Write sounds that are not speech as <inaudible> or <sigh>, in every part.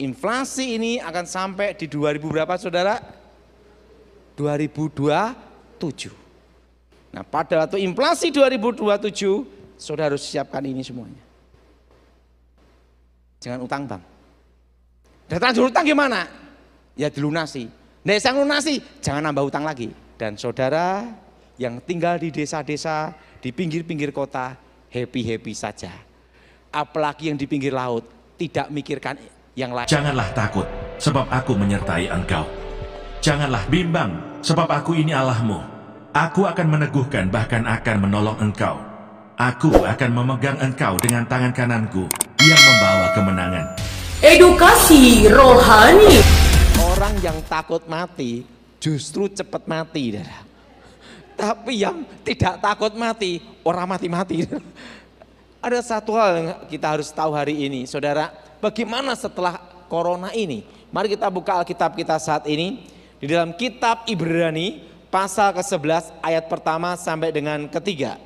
inflasi ini akan sampai di 2000 berapa saudara? 2027. Nah pada waktu inflasi 2027 saudara harus siapkan ini semuanya. Jangan utang bang. Datang terlanjur utang gimana? Ya dilunasi. Nah yang lunasi jangan nambah utang lagi. Dan saudara yang tinggal di desa-desa, di pinggir-pinggir kota happy-happy saja. Apalagi yang di pinggir laut tidak mikirkan yang lain. Janganlah takut, sebab aku menyertai engkau. Janganlah bimbang, sebab aku ini Allahmu. Aku akan meneguhkan bahkan akan menolong engkau. Aku akan memegang engkau dengan tangan kananku yang membawa kemenangan. Edukasi rohani. Orang yang takut mati justru cepat mati, darah. Tapi yang tidak takut mati, orang mati-mati. <laughs> Ada satu hal yang kita harus tahu hari ini, saudara bagaimana setelah corona ini. Mari kita buka Alkitab kita saat ini di dalam kitab Ibrani pasal ke-11 ayat pertama sampai dengan ketiga.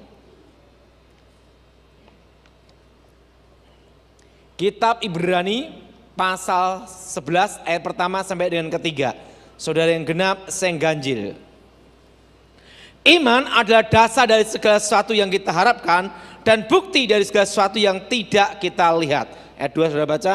Kitab Ibrani pasal 11 ayat pertama sampai dengan ketiga. Saudara yang genap, saya ganjil. Iman adalah dasar dari segala sesuatu yang kita harapkan dan bukti dari segala sesuatu yang tidak kita lihat. Ayat 2 sudah baca?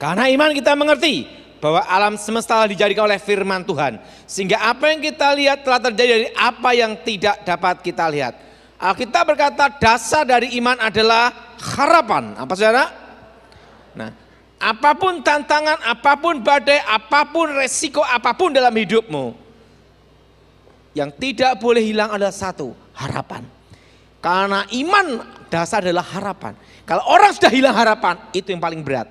Karena iman kita mengerti bahwa alam semesta dijadikan oleh firman Tuhan. Sehingga apa yang kita lihat telah terjadi dari apa yang tidak dapat kita lihat. Alkitab berkata dasar dari iman adalah harapan. Apa saudara? Nah, apapun tantangan, apapun badai, apapun resiko, apapun dalam hidupmu. Yang tidak boleh hilang adalah satu, harapan. Karena iman dasar adalah harapan. Kalau orang sudah hilang harapan, itu yang paling berat.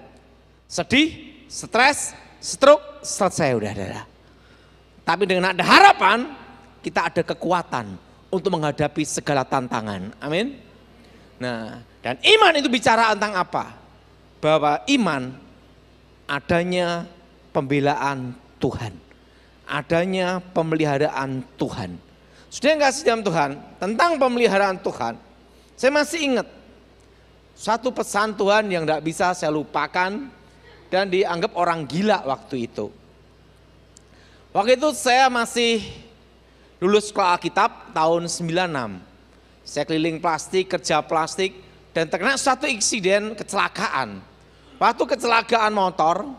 Sedih, stres, stroke, selesai udah ada. Tapi dengan ada harapan, kita ada kekuatan untuk menghadapi segala tantangan. Amin. Nah, dan iman itu bicara tentang apa? Bahwa iman adanya pembelaan Tuhan, adanya pemeliharaan Tuhan sudah nggak kasih dalam Tuhan, tentang pemeliharaan Tuhan, saya masih ingat satu pesan Tuhan yang tidak bisa saya lupakan dan dianggap orang gila waktu itu. Waktu itu saya masih lulus sekolah Alkitab tahun 96. Saya keliling plastik, kerja plastik, dan terkena satu insiden kecelakaan. Waktu kecelakaan motor,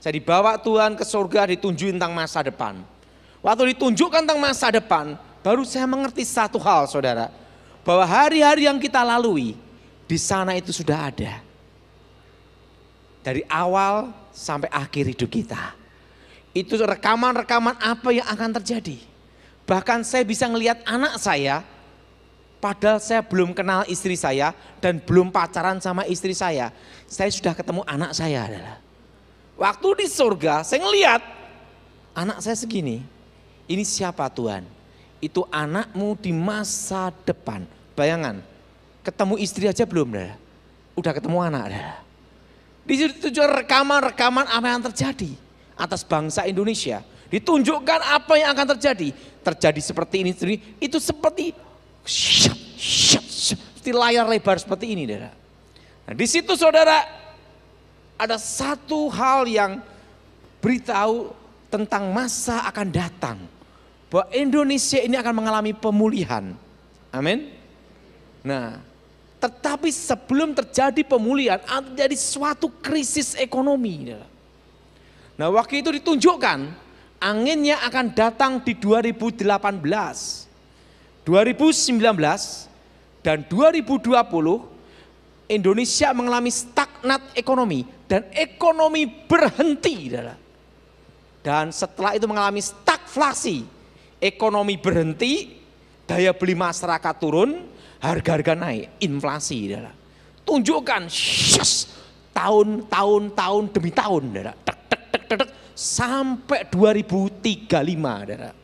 saya dibawa Tuhan ke surga ditunjukin tentang masa depan. Waktu ditunjukkan tentang masa depan, baru saya mengerti satu hal saudara. Bahwa hari-hari yang kita lalui di sana itu sudah ada. Dari awal sampai akhir hidup kita. Itu rekaman-rekaman apa yang akan terjadi. Bahkan saya bisa melihat anak saya, padahal saya belum kenal istri saya dan belum pacaran sama istri saya. Saya sudah ketemu anak saya adalah. Waktu di surga saya melihat anak saya segini. Ini siapa Tuhan? itu anakmu di masa depan. Bayangan, ketemu istri aja belum dah. Udah ketemu anak dah. Di situ rekaman-rekaman apa yang terjadi atas bangsa Indonesia. Ditunjukkan apa yang akan terjadi. Terjadi seperti ini, seperti itu seperti syap, syap, syap, seperti layar lebar seperti ini, Nah, di situ Saudara ada satu hal yang beritahu tentang masa akan datang bahwa Indonesia ini akan mengalami pemulihan. Amin. Nah, tetapi sebelum terjadi pemulihan, ada terjadi suatu krisis ekonomi. Nah, waktu itu ditunjukkan anginnya akan datang di 2018, 2019, dan 2020 Indonesia mengalami stagnat ekonomi dan ekonomi berhenti. Dan setelah itu mengalami stagflasi ekonomi berhenti, daya beli masyarakat turun, harga-harga naik, inflasi. Darah. Tunjukkan, shush, tahun, tahun, tahun demi tahun, Darah. Tek, tek, tek, tek, tek, sampai 2035, Darah.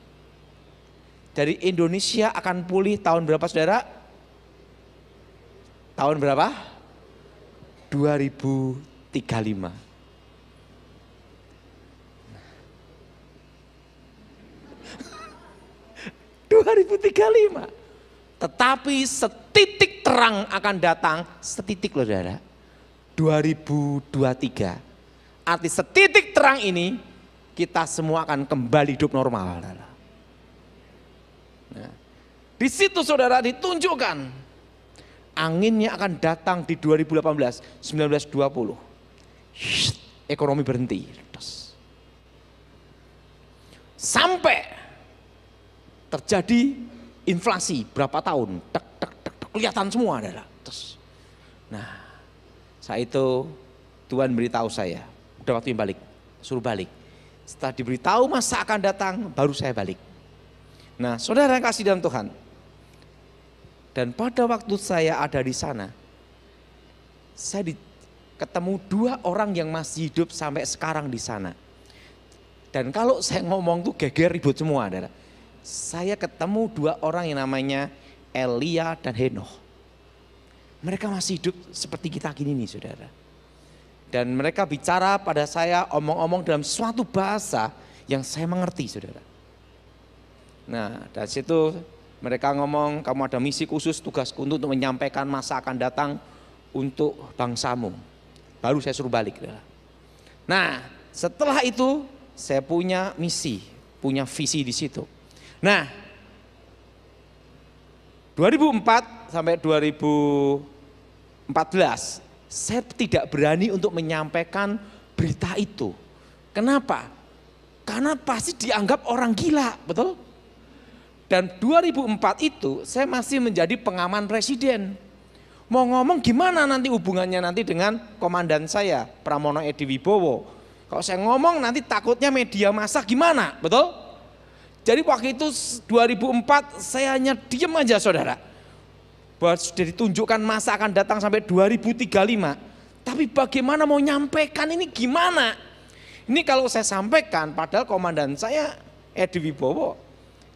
Dari Indonesia akan pulih tahun berapa, saudara? Tahun berapa? 2035. 2035. Tetapi setitik terang akan datang, setitik loh saudara. 2023. Arti setitik terang ini kita semua akan kembali hidup normal. Nah, di situ saudara ditunjukkan anginnya akan datang di 2018, 1920. ekonomi berhenti. Sampai terjadi inflasi berapa tahun, tek, tek, tek, tek kelihatan semua adalah. Terus, nah, saat itu Tuhan beritahu saya, udah waktu yang balik, suruh balik. Setelah diberitahu masa akan datang, baru saya balik. Nah, saudara yang kasih dalam Tuhan. Dan pada waktu saya ada di sana, saya ketemu dua orang yang masih hidup sampai sekarang di sana. Dan kalau saya ngomong tuh geger ribut semua, adalah saya ketemu dua orang yang namanya Elia dan Henoch. Mereka masih hidup seperti kita gini nih saudara. Dan mereka bicara pada saya omong-omong dalam suatu bahasa yang saya mengerti saudara. Nah dari situ mereka ngomong kamu ada misi khusus tugasku untuk menyampaikan masa akan datang untuk bangsamu. Baru saya suruh balik. Saudara. Nah setelah itu saya punya misi, punya visi di situ Nah, 2004 sampai 2014 saya tidak berani untuk menyampaikan berita itu. Kenapa? Karena pasti dianggap orang gila, betul? Dan 2004 itu saya masih menjadi pengaman presiden. Mau ngomong gimana nanti hubungannya nanti dengan komandan saya, Pramono Edi Wibowo. Kalau saya ngomong nanti takutnya media masa gimana, betul? Jadi waktu itu 2004 saya hanya diem aja saudara. Bahwa sudah ditunjukkan masa akan datang sampai 2035. Tapi bagaimana mau nyampaikan ini gimana? Ini kalau saya sampaikan padahal komandan saya Edi Wibowo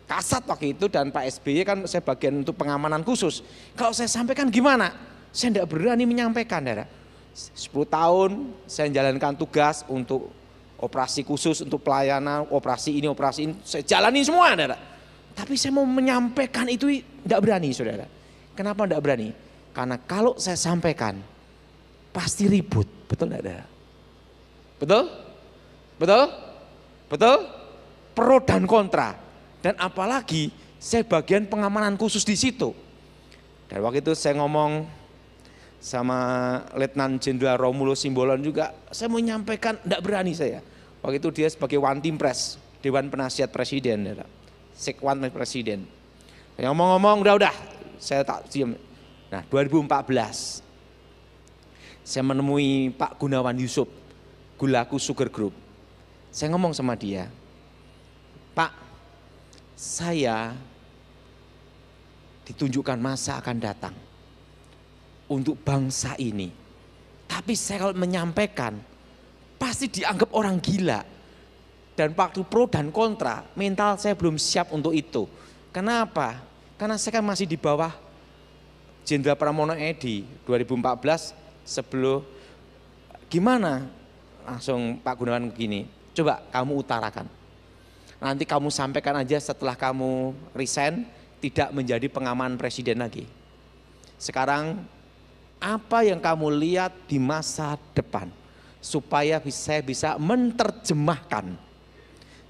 kasat waktu itu dan Pak SBY kan saya bagian untuk pengamanan khusus. Kalau saya sampaikan gimana? Saya tidak berani menyampaikan, saudara. 10 tahun saya menjalankan tugas untuk operasi khusus untuk pelayanan, operasi ini, operasi ini, saya jalani semua, saudara. Tapi saya mau menyampaikan itu tidak berani, saudara. Kenapa tidak berani? Karena kalau saya sampaikan, pasti ribut, betul tidak, saudara? Betul? Betul? Betul? Pro dan kontra. Dan apalagi saya bagian pengamanan khusus di situ. Dan waktu itu saya ngomong sama Letnan Jenderal Romulo Simbolon juga, saya mau nyampaikan, tidak berani saya. Waktu itu dia sebagai one team press, Dewan Penasihat Presiden, ya, Sekwan Presiden. yang ngomong-ngomong, udah-udah, saya tak diam. Nah, 2014, saya menemui Pak Gunawan Yusuf, Gulaku Sugar Group. Saya ngomong sama dia, Pak, saya ditunjukkan masa akan datang untuk bangsa ini. Tapi saya kalau menyampaikan, pasti dianggap orang gila. Dan waktu pro dan kontra, mental saya belum siap untuk itu. Kenapa? Karena saya kan masih di bawah Jenderal Pramono Edi 2014 sebelum gimana? Langsung Pak Gunawan begini, coba kamu utarakan. Nanti kamu sampaikan aja setelah kamu resign, tidak menjadi pengaman presiden lagi. Sekarang apa yang kamu lihat di masa depan supaya saya bisa menerjemahkan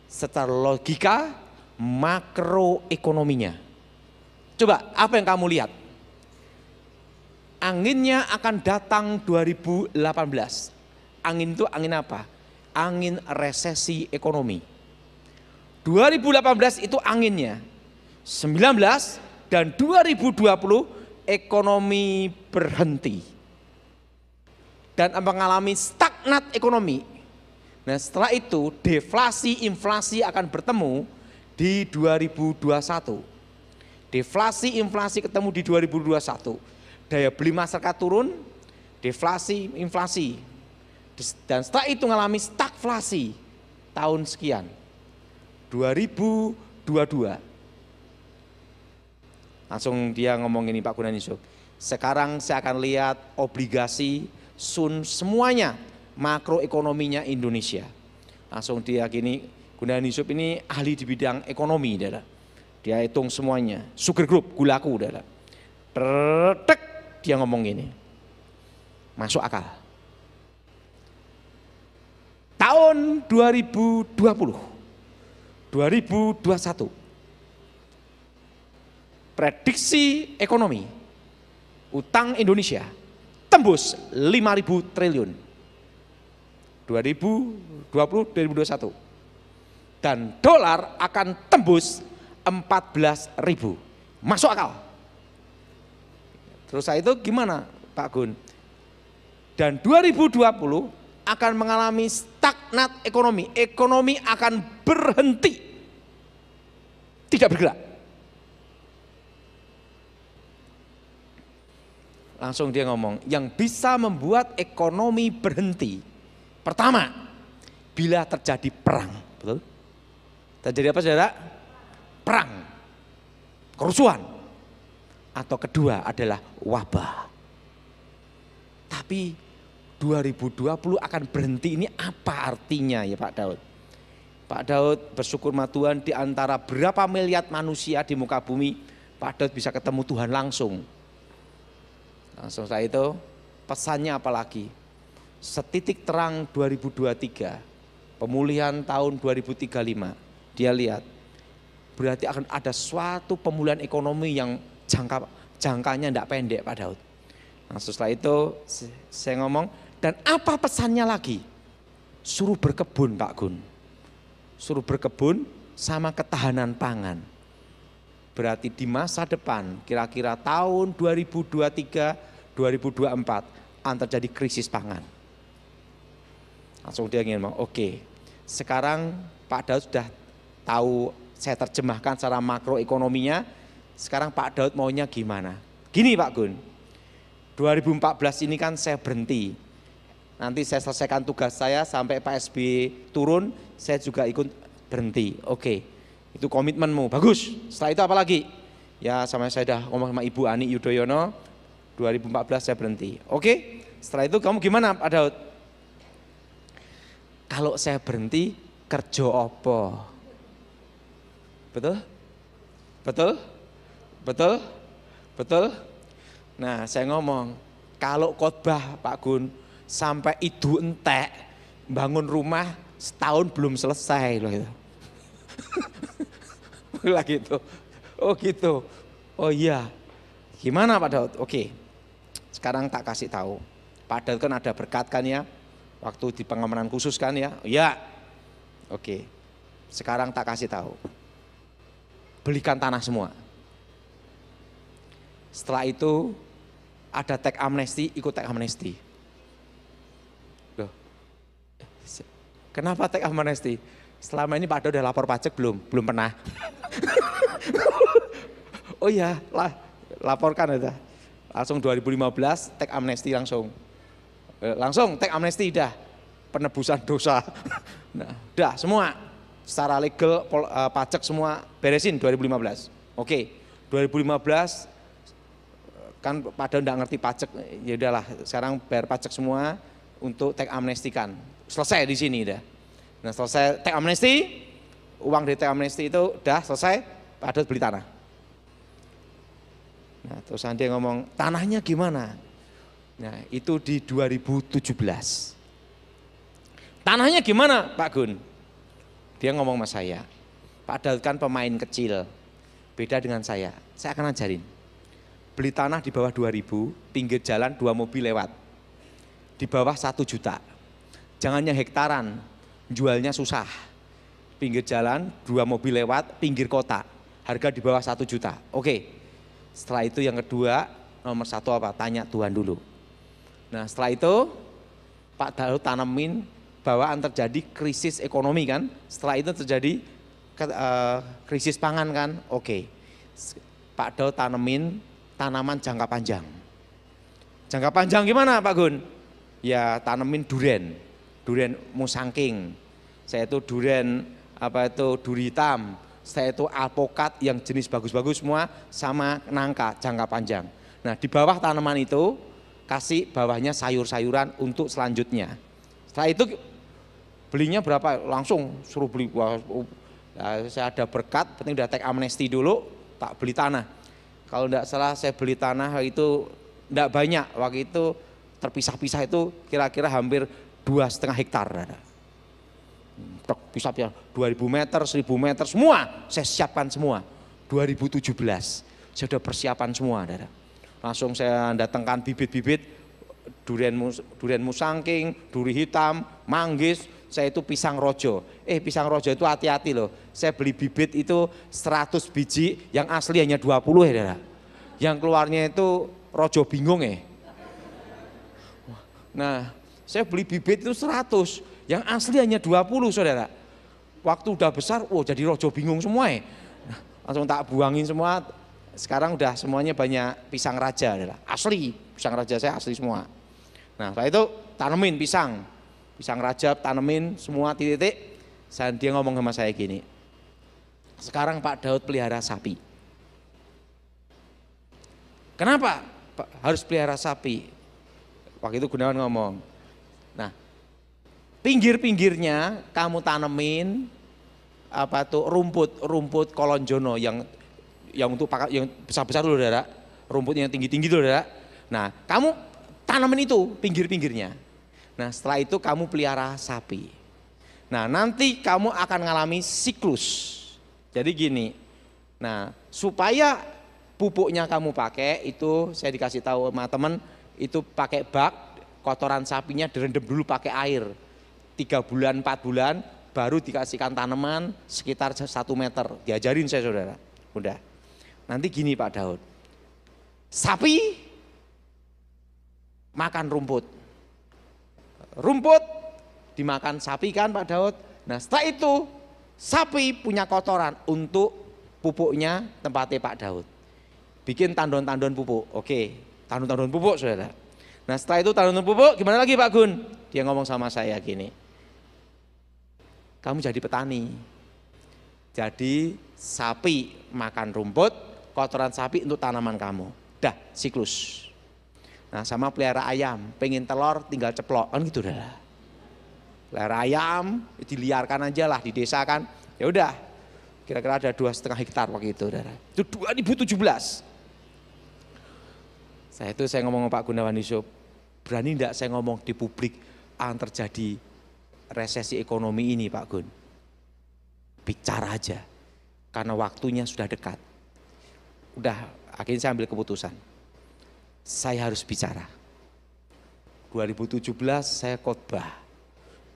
secara logika makroekonominya. Coba apa yang kamu lihat? Anginnya akan datang 2018. Angin itu angin apa? Angin resesi ekonomi. 2018 itu anginnya. 19 dan 2020 ekonomi berhenti dan mengalami stagnat ekonomi. Nah, setelah itu deflasi inflasi akan bertemu di 2021. Deflasi inflasi ketemu di 2021. Daya beli masyarakat turun, deflasi inflasi. Dan setelah itu mengalami stagflasi tahun sekian. 2022 Langsung dia ngomong ini Pak Gunaniso. Sekarang saya akan lihat obligasi, sun, semuanya makroekonominya Indonesia. Langsung dia gini, Gunan Yusuf ini ahli di bidang ekonomi, dada. Dia hitung semuanya. Sugar group, gulaku, dada. Pertek, dia ngomong gini. Masuk akal. Tahun 2020, 2021, prediksi ekonomi utang Indonesia tembus 5.000 triliun 2020-2021 dan dolar akan tembus 14.000 masuk akal terus saya itu gimana Pak Gun dan 2020 akan mengalami stagnat ekonomi ekonomi akan berhenti tidak bergerak Langsung dia ngomong, yang bisa membuat ekonomi berhenti. Pertama, bila terjadi perang. Betul? Terjadi apa saudara? Perang. Kerusuhan. Atau kedua adalah wabah. Tapi 2020 akan berhenti ini apa artinya ya Pak Daud? Pak Daud bersyukur sama Tuhan di antara berapa miliar manusia di muka bumi, Pak Daud bisa ketemu Tuhan langsung Langsung nah, setelah itu pesannya apalagi? Setitik terang 2023, pemulihan tahun 2035. Dia lihat berarti akan ada suatu pemulihan ekonomi yang jangka jangkanya tidak pendek Pak Daud. Langsung nah, setelah itu saya ngomong, dan apa pesannya lagi? Suruh berkebun Pak Gun. Suruh berkebun sama ketahanan pangan Berarti di masa depan, kira-kira tahun 2023, 2024, akan terjadi krisis pangan. Langsung dia ingin mau. oke, sekarang Pak Daud sudah tahu, saya terjemahkan secara makroekonominya, sekarang Pak Daud maunya gimana? Gini Pak Gun, 2014 ini kan saya berhenti, nanti saya selesaikan tugas saya sampai Pak SB turun, saya juga ikut berhenti. Oke, okay. Itu komitmenmu. Bagus. Setelah itu apa lagi? Ya sama saya dah ngomong sama Ibu Ani Yudhoyono 2014 saya berhenti. Oke. Setelah itu kamu gimana Pak Daud? Kalau saya berhenti kerja apa? Betul? Betul? Betul? Betul? Nah saya ngomong kalau khotbah Pak Gun sampai itu entek bangun rumah setahun belum selesai loh itu. <laughs> lagi <laughs> gitu. Oh gitu. Oh iya. Gimana Pak Daud? Oke. Sekarang tak kasih tahu. Pak Daud kan ada berkat kan ya. Waktu di pengamanan khusus kan ya. Iya. Oke. Sekarang tak kasih tahu. Belikan tanah semua. Setelah itu ada tag amnesti, ikut tag amnesti. Loh. Kenapa tag amnesti? Selama ini Pak Do udah lapor pajak belum? Belum pernah. <laughs> oh iya, lah, laporkan aja. Langsung 2015 tag amnesti langsung. Eh, langsung tag amnesti dah. Penebusan dosa. <laughs> nah, dah semua secara legal pol, uh, pajak semua beresin 2015. Oke, 2015 eh, kan pada nggak ngerti pajak, ya udahlah sekarang bayar pajak semua untuk tag amnestikan. Selesai di sini dah. Nah selesai teks amnesti, uang di teks amnesti itu udah selesai, Pak Adut beli tanah. Nah terus dia ngomong, tanahnya gimana? Nah itu di 2017. Tanahnya gimana Pak Gun? Dia ngomong sama saya, Pak Daud kan pemain kecil, beda dengan saya. Saya akan ajarin. Beli tanah di bawah 2000, pinggir jalan dua mobil lewat. Di bawah satu juta. Jangan yang hektaran, jualnya susah. Pinggir jalan, dua mobil lewat, pinggir kota. Harga di bawah satu juta. Oke, setelah itu yang kedua, nomor satu apa? Tanya Tuhan dulu. Nah setelah itu, Pak Daud tanamin bawaan terjadi krisis ekonomi kan. Setelah itu terjadi eh, krisis pangan kan. Oke, Pak Daud tanamin tanaman jangka panjang. Jangka panjang gimana Pak Gun? Ya tanemin durian durian musangking, saya itu durian apa itu duritam, saya itu alpokat yang jenis bagus-bagus semua sama nangka jangka panjang. Nah di bawah tanaman itu kasih bawahnya sayur-sayuran untuk selanjutnya. Setelah itu belinya berapa langsung suruh beli uh, ya, saya ada berkat penting udah take amnesti dulu tak beli tanah. Kalau tidak salah saya beli tanah itu tidak banyak waktu itu terpisah-pisah itu kira-kira hampir dua setengah hektar. Truk bisa ya 2000 meter, 1000 meter, semua saya siapkan semua. 2017 saya sudah persiapan semua, dada. Langsung saya datangkan bibit-bibit durian mus, durian musangking, duri hitam, manggis, saya itu pisang rojo. Eh pisang rojo itu hati-hati loh. Saya beli bibit itu 100 biji, yang asli hanya 20 ya, dada. Yang keluarnya itu rojo bingung ya. Nah, saya beli bibit itu 100, yang asli hanya 20 saudara. Waktu udah besar, oh jadi rojo bingung semua ya. langsung tak buangin semua, sekarang udah semuanya banyak pisang raja, saudara. asli, pisang raja saya asli semua. Nah setelah itu tanemin pisang, pisang raja tanemin semua titik-titik, dia ngomong sama saya gini, sekarang Pak Daud pelihara sapi. Kenapa harus pelihara sapi? Waktu itu Gunawan ngomong, Nah, pinggir-pinggirnya kamu tanemin apa tuh rumput-rumput kolonjono yang yang untuk pakai yang besar-besar dulu Dara, rumputnya yang tinggi-tinggi dulu Dara. Nah, kamu tanemin itu pinggir-pinggirnya. Nah, setelah itu kamu pelihara sapi. Nah, nanti kamu akan mengalami siklus. Jadi gini. Nah, supaya pupuknya kamu pakai itu saya dikasih tahu sama teman itu pakai bak kotoran sapinya direndam dulu pakai air. Tiga bulan, empat bulan, baru dikasihkan tanaman sekitar satu meter. Diajarin saya saudara. Udah. Nanti gini Pak Daud. Sapi makan rumput. Rumput dimakan sapi kan Pak Daud. Nah setelah itu sapi punya kotoran untuk pupuknya tempatnya Pak Daud. Bikin tandon-tandon pupuk. Oke, tandon-tandon pupuk saudara Nah setelah itu tanam pupuk, gimana lagi Pak Gun? Dia ngomong sama saya gini, kamu jadi petani, jadi sapi makan rumput, kotoran sapi untuk tanaman kamu. Dah, siklus. Nah sama pelihara ayam, pengen telur tinggal ceplok, kan gitu dah. Pelihara ayam, diliarkan aja lah di desa kan, ya udah. Kira-kira ada dua setengah hektar waktu itu, saudara. Itu belas. Saya itu saya ngomong sama Pak Gunawan Yusuf, Berani tidak saya ngomong di publik akan terjadi resesi ekonomi ini Pak Gun? Bicara aja, karena waktunya sudah dekat. Udah, akhirnya saya ambil keputusan. Saya harus bicara. 2017 saya khotbah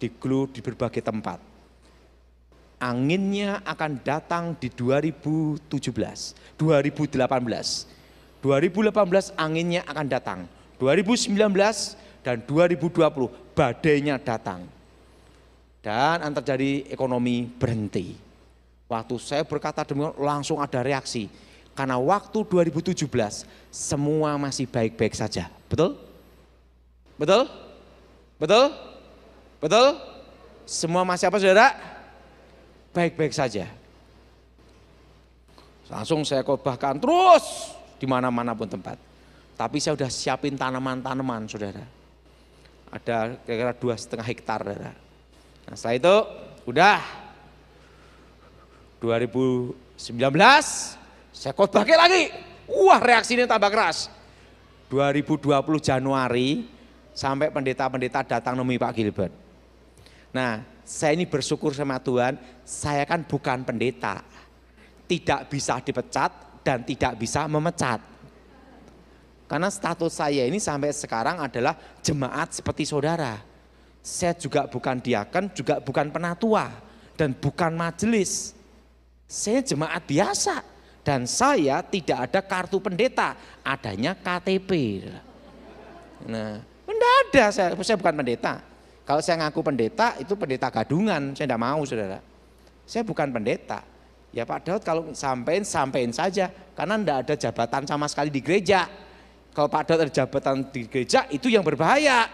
di GLU di berbagai tempat. Anginnya akan datang di 2017, 2018. 2018 anginnya akan datang. 2019 dan 2020 badainya datang. Dan antar terjadi ekonomi berhenti. Waktu saya berkata demikian langsung ada reaksi. Karena waktu 2017 semua masih baik-baik saja. Betul? Betul? Betul? Betul? Semua masih apa saudara? Baik-baik saja. Langsung saya khotbahkan terus di mana-mana pun tempat. Tapi saya sudah siapin tanaman-tanaman, saudara. Ada kira-kira dua setengah hektar, saudara. Nah, setelah itu, udah 2019 saya kotbah lagi. Wah, reaksi ini tambah keras. 2020 Januari sampai pendeta-pendeta datang nemui Pak Gilbert. Nah, saya ini bersyukur sama Tuhan, saya kan bukan pendeta. Tidak bisa dipecat dan tidak bisa memecat. Karena status saya ini sampai sekarang adalah jemaat seperti saudara. Saya juga bukan diaken, juga bukan penatua, dan bukan majelis. Saya jemaat biasa, dan saya tidak ada kartu pendeta, adanya KTP. Nah, tidak ada, saya, saya bukan pendeta. Kalau saya ngaku pendeta, itu pendeta gadungan, saya tidak mau saudara. Saya bukan pendeta. Ya Pak Daud kalau sampein, sampein saja, karena tidak ada jabatan sama sekali di gereja kalau pada ada jabatan di gereja itu yang berbahaya.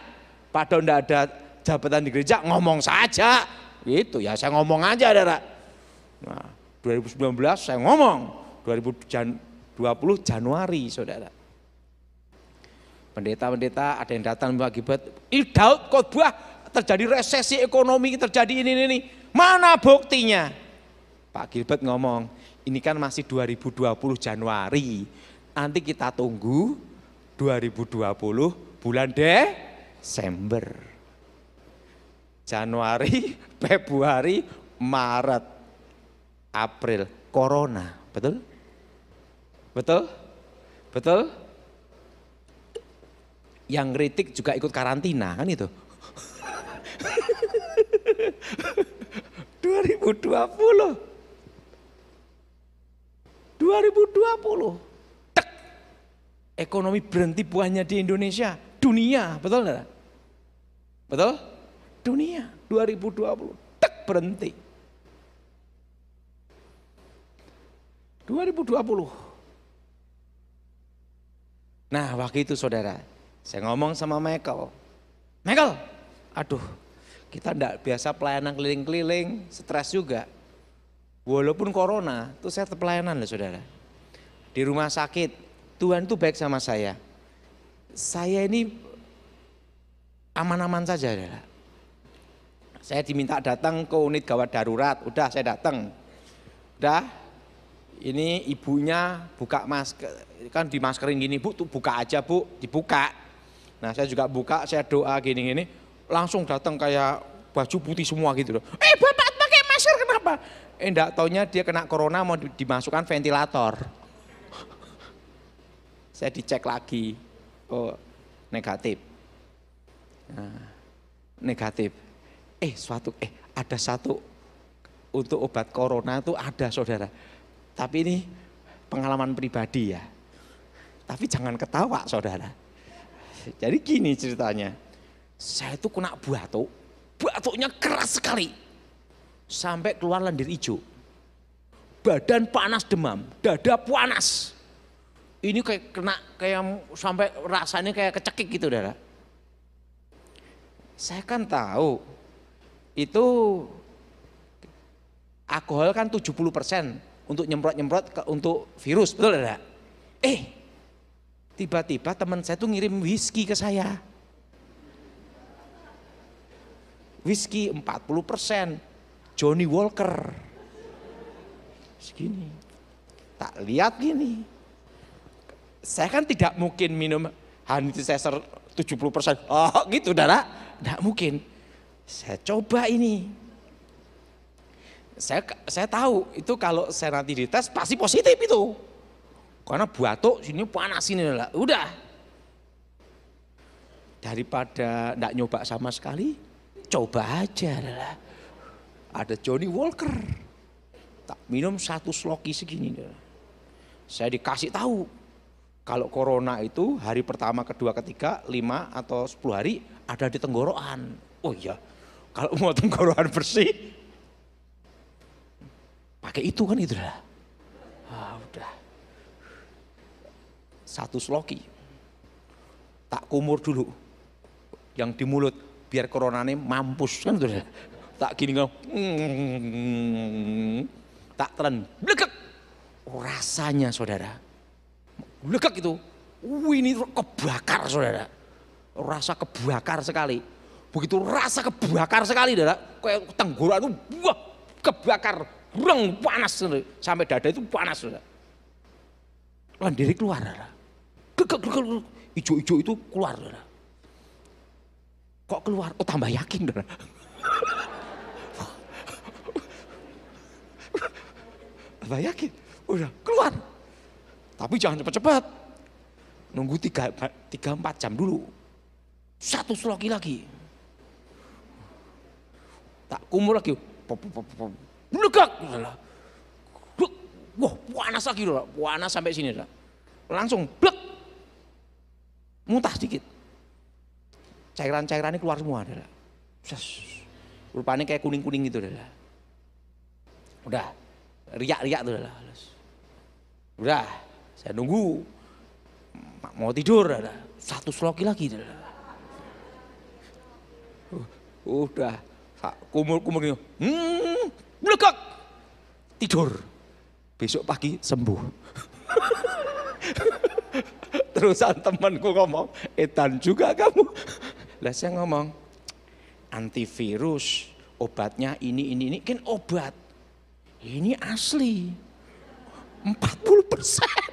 Pada tidak ada jabatan di gereja ngomong saja. Gitu ya saya ngomong aja saudara. Nah, 2019 saya ngomong. 2020 Januari saudara. Pendeta-pendeta ada yang datang akibat idaut khotbah terjadi resesi ekonomi terjadi ini ini, ini. mana buktinya Pak Gilbert ngomong ini kan masih 2020 Januari nanti kita tunggu 2020 bulan Desember. Januari, <laughs> Februari, Maret, April, Corona, betul? Betul? Betul? Yang kritik juga ikut karantina kan itu. 2020. <laughs> 2020 ekonomi berhenti buahnya di Indonesia, dunia, betul enggak? Betul? Dunia 2020 tek berhenti. 2020. Nah, waktu itu saudara, saya ngomong sama Michael. Michael, aduh, kita ndak biasa pelayanan keliling-keliling, stres juga. Walaupun corona, itu saya pelayanan loh saudara. Di rumah sakit, Tuhan itu baik sama saya. Saya ini aman-aman saja. Saya diminta datang ke unit gawat darurat, udah saya datang. Udah, ini ibunya buka masker, kan dimaskerin gini, bu, tuh buka aja bu, dibuka. Nah saya juga buka, saya doa gini-gini, langsung datang kayak baju putih semua gitu loh. Eh bapak pakai masker kenapa? Eh enggak taunya dia kena corona mau dimasukkan ventilator saya dicek lagi, oh negatif. Nah, negatif. Eh suatu, eh ada satu untuk obat corona itu ada saudara. Tapi ini pengalaman pribadi ya. Tapi jangan ketawa saudara. Jadi gini ceritanya, saya itu kena batuk, batuknya keras sekali. Sampai keluar lendir hijau. Badan panas demam, dada panas ini kayak kena kayak sampai rasanya kayak kecekik gitu darah. Saya kan tahu itu alkohol kan 70% untuk nyemprot-nyemprot untuk virus, betul enggak? Eh, tiba-tiba teman saya tuh ngirim whisky ke saya. Whisky 40%, Johnny Walker. Segini. Tak lihat gini saya kan tidak mungkin minum hand sanitizer 70%. Oh gitu Dara. Tidak mungkin. Saya coba ini. Saya saya tahu itu kalau saya nanti dites pasti positif itu. Karena batuk sini panas sini lah. Udah. Daripada tidak nyoba sama sekali, coba aja lah. Ada Johnny Walker. Tak minum satu sloki segini. Saya dikasih tahu kalau corona itu hari pertama, kedua, ketiga, lima atau sepuluh hari ada di tenggorokan. Oh iya, kalau mau tenggorokan bersih, pakai itu kan itu lah. Ah, udah. Satu sloki. Tak kumur dulu. Yang di mulut, biar corona ini mampus kan itu Tak gini kan, mm, tak telan, bleket. Oh, rasanya saudara, Lekek itu. Uh, ini kebakar saudara. Rasa kebakar sekali. Begitu rasa kebakar sekali saudara. Kayak tenggorokan itu wah, kebakar. Reng panas saudara. Sampai dada itu panas saudara. Landiri keluar saudara. Ijo-ijo itu keluar saudara. Kok keluar? Oh tambah yakin saudara. <laughs> tambah yakin. Udah keluar. Tapi jangan cepat-cepat. Nunggu 3, 4 jam dulu. Satu sloki lagi. Tak kumur lagi. Negak. Wah panas lagi loh. Panas sampai sini. Loh. Langsung blek. Muntah sedikit. Cairan-cairannya keluar semua. Loh. Rupanya kayak kuning-kuning gitu. Loh. Udah. Riak-riak tuh. Loh. Udah saya nunggu, mau tidur, ada satu sloki lagi. Udah, kumur-kumur gitu. hmm, tidur. Besok pagi sembuh. <laughs> Terusan temanku ngomong, etan juga kamu. Lah saya ngomong, antivirus, obatnya ini, ini, ini, kan obat. Ini asli, 40 persen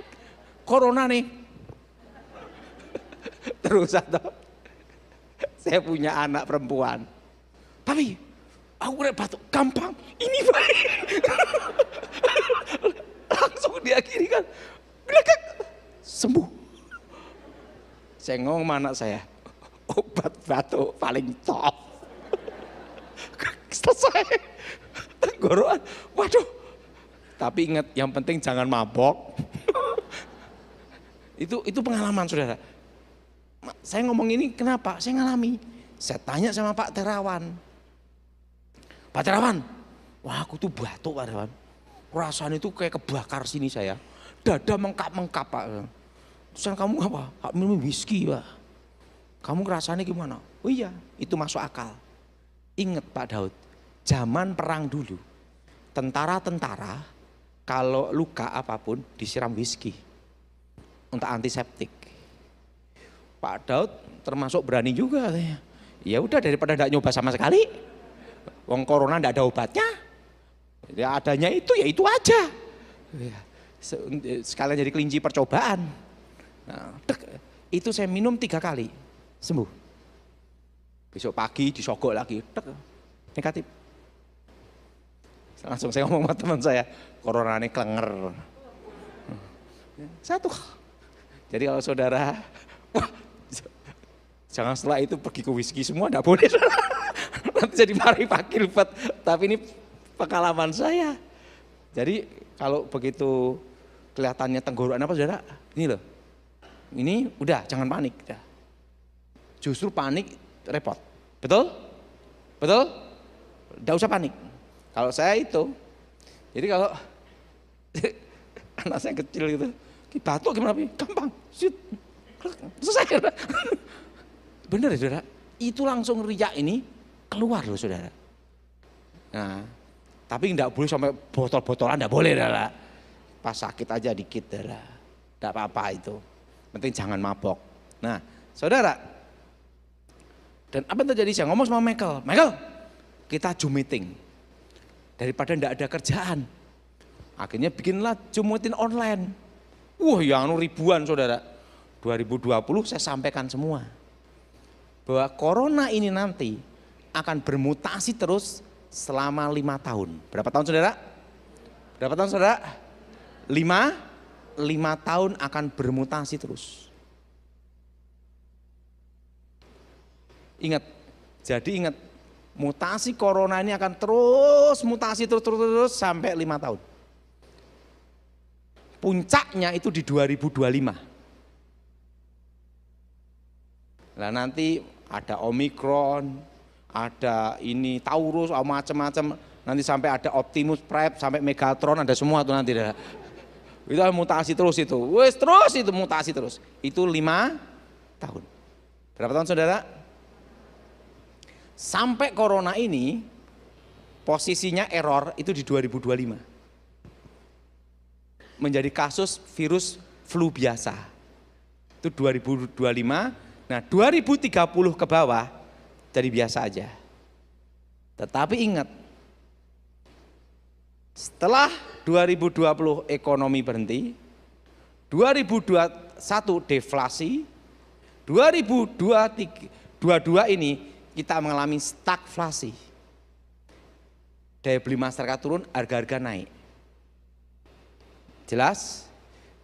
corona nih. <laughs> Terus ada, saya punya anak perempuan. Tapi aku udah batuk, gampang, ini baik. <laughs> Langsung diakhiri kan, belakang, sembuh. Saya ngomong sama anak saya, obat batuk paling top. Selesai, tenggorokan, waduh. Tapi ingat yang penting jangan mabok. Itu itu pengalaman saudara. Saya ngomong ini kenapa? Saya ngalami. Saya tanya sama Pak Terawan. Pak Terawan, wah aku tuh batuk Pak Terawan. Rasanya itu kayak kebakar sini saya. Dada mengkap-mengkap Pak. Terus kamu apa? Minum whisky Pak. Kamu rasanya gimana? Oh iya, itu masuk akal. Ingat Pak Daud, zaman perang dulu, tentara-tentara kalau luka apapun disiram whisky untuk antiseptik. Pak Daud termasuk berani juga katanya. Ya udah daripada tidak nyoba sama sekali, wong corona tidak ada obatnya, ya adanya itu ya itu aja. Ya, sekalian jadi kelinci percobaan. Nah, itu saya minum tiga kali, sembuh. Besok pagi disogok lagi, dek, negatif. Langsung saya ngomong sama teman saya, corona ini kelenger. Satu, jadi kalau saudara, jangan setelah itu pergi ke whisky semua, tidak boleh. <laughs> Nanti jadi mari pakai lipat. Tapi ini pengalaman saya. Jadi kalau begitu kelihatannya tenggorokan apa saudara, ini loh, ini udah jangan panik. Justru panik repot. Betul? Betul? Tidak usah panik. Kalau saya itu, jadi kalau <laughs> anak saya kecil gitu, Batuk gimana? Gampang. Selesai. <laughs> Bener ya saudara? Itu langsung riak ini keluar loh saudara. Nah, tapi enggak boleh sampai botol-botolan enggak boleh saudara. Pas sakit aja dikit saudara. Enggak apa-apa itu. Penting jangan mabok. Nah, saudara. Dan apa yang terjadi? Saya ngomong sama Michael. Michael, kita Zoom meeting. Daripada enggak ada kerjaan. Akhirnya bikinlah Zoom online Wah, yang anu ribuan saudara. 2020 saya sampaikan semua. Bahwa corona ini nanti akan bermutasi terus selama lima tahun. Berapa tahun saudara? Berapa tahun saudara? Lima, lima tahun akan bermutasi terus. Ingat, jadi ingat mutasi corona ini akan terus mutasi terus terus, terus sampai lima tahun puncaknya itu di 2025. Nah nanti ada Omikron, ada ini Taurus, oh, macam-macam. Nanti sampai ada Optimus Prime, sampai Megatron, ada semua tuh nanti. Ada. <laughs> Itu mutasi terus itu. Wes terus itu mutasi terus. Itu lima tahun. Berapa tahun saudara? Sampai corona ini posisinya error itu di 2025 menjadi kasus virus flu biasa. Itu 2025. Nah, 2030 ke bawah jadi biasa aja. Tetapi ingat, setelah 2020 ekonomi berhenti, 2021 deflasi, 2022 ini kita mengalami stagflasi. Daya beli masyarakat turun, harga-harga naik. Jelas?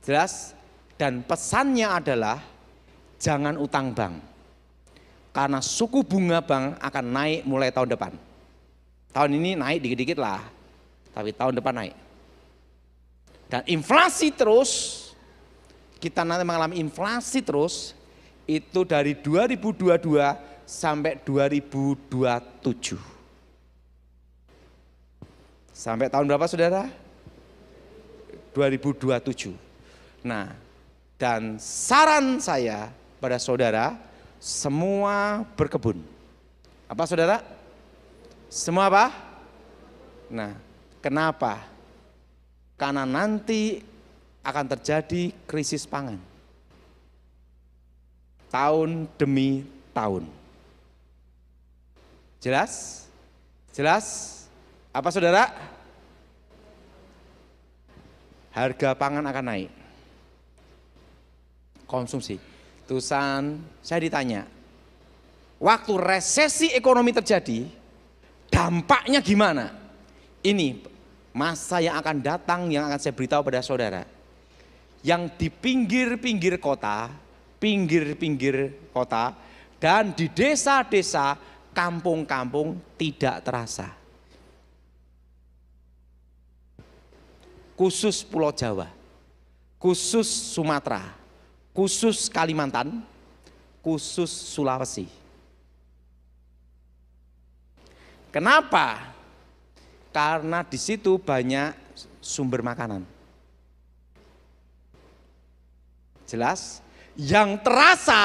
Jelas? Dan pesannya adalah jangan utang bank. Karena suku bunga bank akan naik mulai tahun depan. Tahun ini naik dikit-dikit lah, tapi tahun depan naik. Dan inflasi terus, kita nanti mengalami inflasi terus, itu dari 2022 sampai 2027. Sampai tahun berapa saudara? 2027. Nah, dan saran saya pada saudara, semua berkebun. Apa saudara? Semua apa? Nah, kenapa? Karena nanti akan terjadi krisis pangan. Tahun demi tahun. Jelas? Jelas? Apa saudara? harga pangan akan naik. Konsumsi. Tusan, saya ditanya, waktu resesi ekonomi terjadi, dampaknya gimana? Ini masa yang akan datang yang akan saya beritahu pada saudara. Yang di pinggir-pinggir kota, pinggir-pinggir kota, dan di desa-desa, kampung-kampung tidak terasa. khusus Pulau Jawa, khusus Sumatera, khusus Kalimantan, khusus Sulawesi. Kenapa? Karena di situ banyak sumber makanan. Jelas? Yang terasa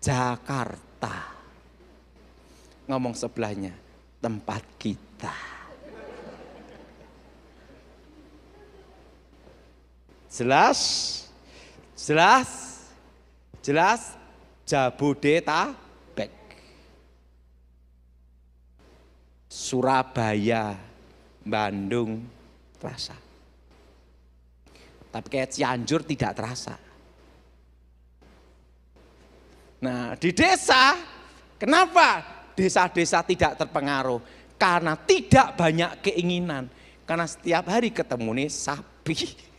Jakarta. Ngomong sebelahnya, tempat kita. Jelas? Jelas? Jelas? Jabodetabek. Surabaya, Bandung terasa. Tapi kayak Cianjur tidak terasa. Nah, di desa kenapa desa-desa tidak terpengaruh? Karena tidak banyak keinginan. Karena setiap hari ketemu nih sapi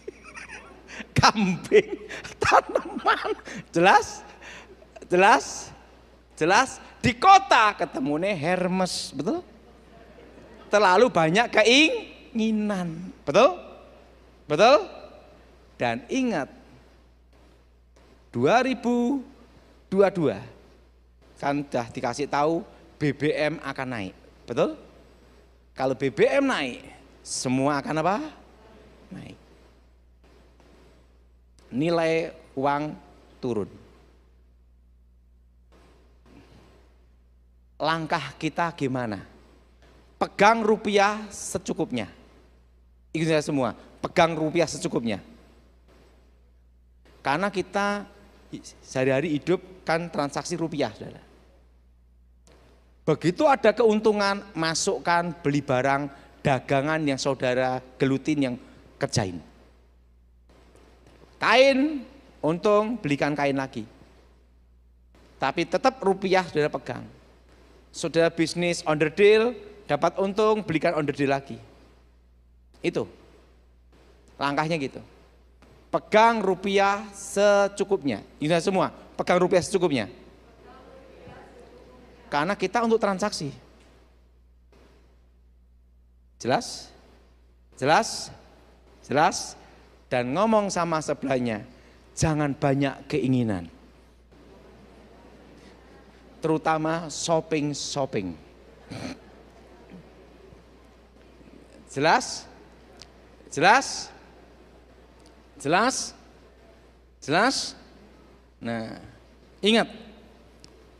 kambing, <laughs> tanaman. Jelas? Jelas? Jelas? Di kota ketemunya Hermes, betul? Terlalu banyak keinginan, betul? Betul? Dan ingat, 2022 kan sudah dikasih tahu BBM akan naik, betul? Kalau BBM naik, semua akan apa? Naik nilai uang turun. Langkah kita gimana? Pegang rupiah secukupnya. Ikut saya semua, pegang rupiah secukupnya. Karena kita sehari-hari hidup kan transaksi rupiah, saudara. Begitu ada keuntungan, masukkan beli barang dagangan yang saudara gelutin yang kerjain kain, untung belikan kain lagi. Tapi tetap rupiah sudah pegang. sudah bisnis under deal, dapat untung, belikan under deal lagi. Itu. Langkahnya gitu. Pegang rupiah secukupnya. Ini semua, pegang rupiah secukupnya. Karena kita untuk transaksi. Jelas? Jelas? Jelas? dan ngomong sama sebelahnya, jangan banyak keinginan. Terutama shopping-shopping. Jelas? Jelas? Jelas? Jelas? Nah, ingat,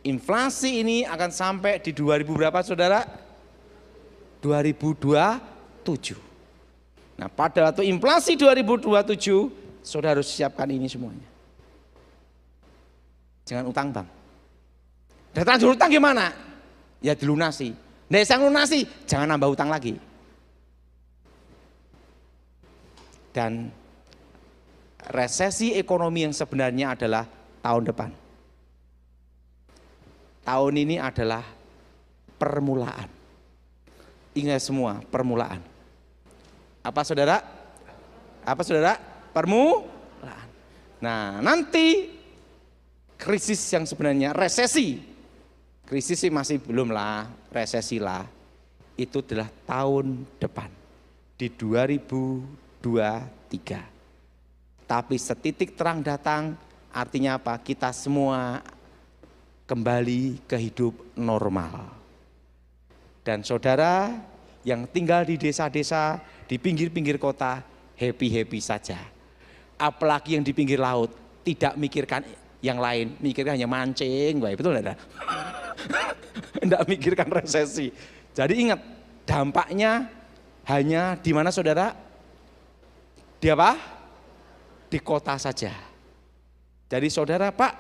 inflasi ini akan sampai di 2000 berapa saudara? 2027. Nah pada waktu inflasi 2027 saudara harus siapkan ini semuanya. Jangan utang bang. Datang terlanjur utang gimana? Ya dilunasi. Nah yang lunasi jangan nambah utang lagi. Dan resesi ekonomi yang sebenarnya adalah tahun depan. Tahun ini adalah permulaan. Ingat semua, permulaan apa saudara? Apa saudara? Permulaan. Nah nanti krisis yang sebenarnya resesi. Krisis sih masih belum lah, resesi lah. Itu adalah tahun depan di 2023. Tapi setitik terang datang artinya apa? Kita semua kembali ke hidup normal. Dan saudara yang tinggal di desa-desa, di pinggir-pinggir kota, happy-happy saja. Apalagi yang di pinggir laut, tidak mikirkan yang lain, mikirkan hanya mancing, baik betul enggak? Tidak <laughs> mikirkan resesi. Jadi ingat, dampaknya hanya di mana saudara? Di apa? Di kota saja. Jadi saudara, Pak,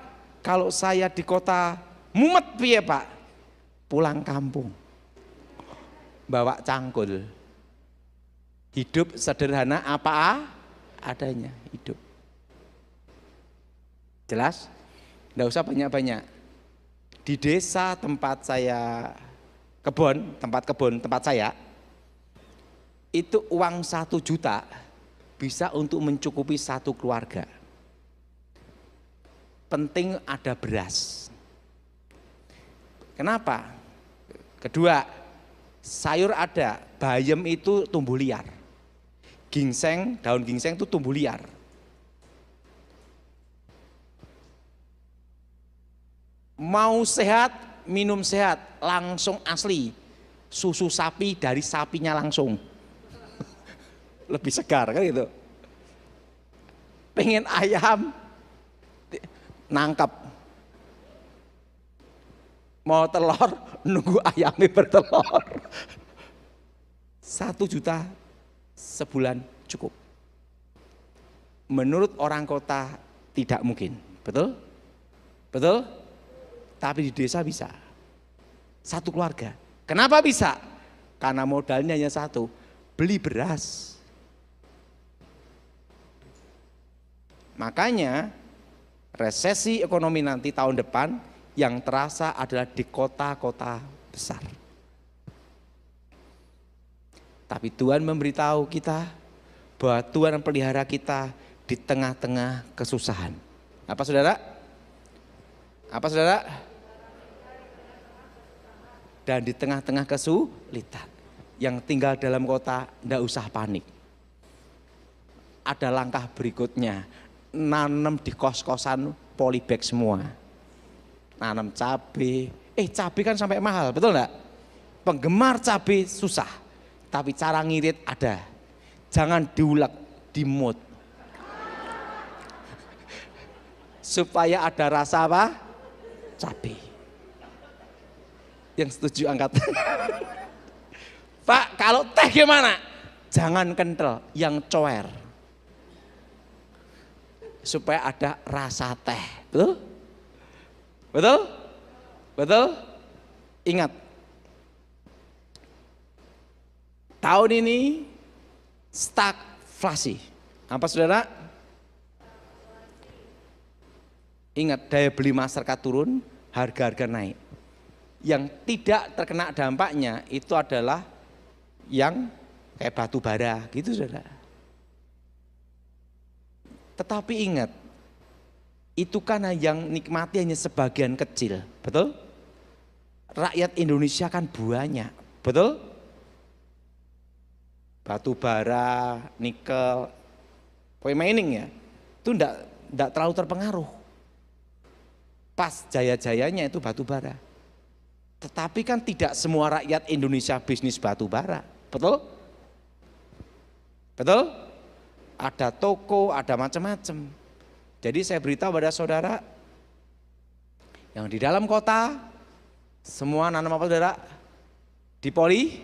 kalau saya di kota mumet piye, Pak? Pulang kampung bawa cangkul. Hidup sederhana apa adanya hidup. Jelas? Tidak usah banyak-banyak. Di desa tempat saya kebun tempat kebun tempat saya, itu uang satu juta bisa untuk mencukupi satu keluarga. Penting ada beras. Kenapa? Kedua, sayur ada, bayam itu tumbuh liar. Ginseng, daun ginseng itu tumbuh liar. Mau sehat, minum sehat, langsung asli. Susu sapi dari sapinya langsung. <laughs> Lebih segar kan gitu. Pengen ayam, nangkap mau telur <laughs> nunggu ayamnya bertelur satu juta sebulan cukup menurut orang kota tidak mungkin betul betul tapi di desa bisa satu keluarga kenapa bisa karena modalnya hanya satu beli beras makanya resesi ekonomi nanti tahun depan yang terasa adalah di kota-kota besar. Tapi Tuhan memberitahu kita bahwa Tuhan pelihara kita di tengah-tengah kesusahan. Apa saudara? Apa saudara? Dan di tengah-tengah kesulitan. Yang tinggal dalam kota tidak usah panik. Ada langkah berikutnya. Nanam di kos-kosan polybag semua nanam cabai. Eh cabai kan sampai mahal, betul enggak? Penggemar cabai susah, tapi cara ngirit ada. Jangan diulek, dimut. <laughs> Supaya ada rasa apa? Cabai. Yang setuju angkat. <laughs> Pak, kalau teh gimana? Jangan kental, yang cower. Supaya ada rasa teh, betul? Betul? Betul? Ingat. Tahun ini stagflasi. Apa saudara? Ingat daya beli masyarakat turun, harga-harga naik. Yang tidak terkena dampaknya itu adalah yang kayak batu bara gitu saudara. Tetapi ingat, itu kan nah yang nikmati hanya sebagian kecil, betul? Rakyat Indonesia kan banyak, betul? Batu bara, nikel, poin mining ya, itu ndak ndak terlalu terpengaruh. Pas jaya-jayanya itu batu bara. Tetapi kan tidak semua rakyat Indonesia bisnis batu bara, betul? Betul? Ada toko, ada macam-macam. Jadi saya beritahu pada saudara, yang di dalam kota, semua nanam apa saudara? Di poli,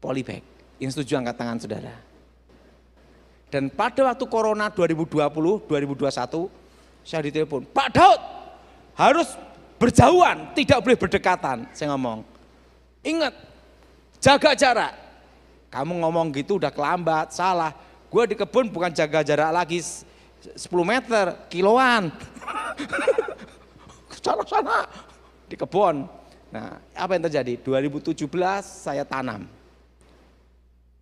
polybag. Ini setuju angkat tangan saudara. Dan pada waktu corona 2020, 2021, saya ditelepon, Pak Daud harus berjauhan, tidak boleh berdekatan. Saya ngomong, ingat, jaga jarak. Kamu ngomong gitu udah kelambat, salah. Gue di kebun bukan jaga jarak lagi, 10 meter, kiloan. Sana-sana <laughs> di kebun. Nah, apa yang terjadi? 2017 saya tanam.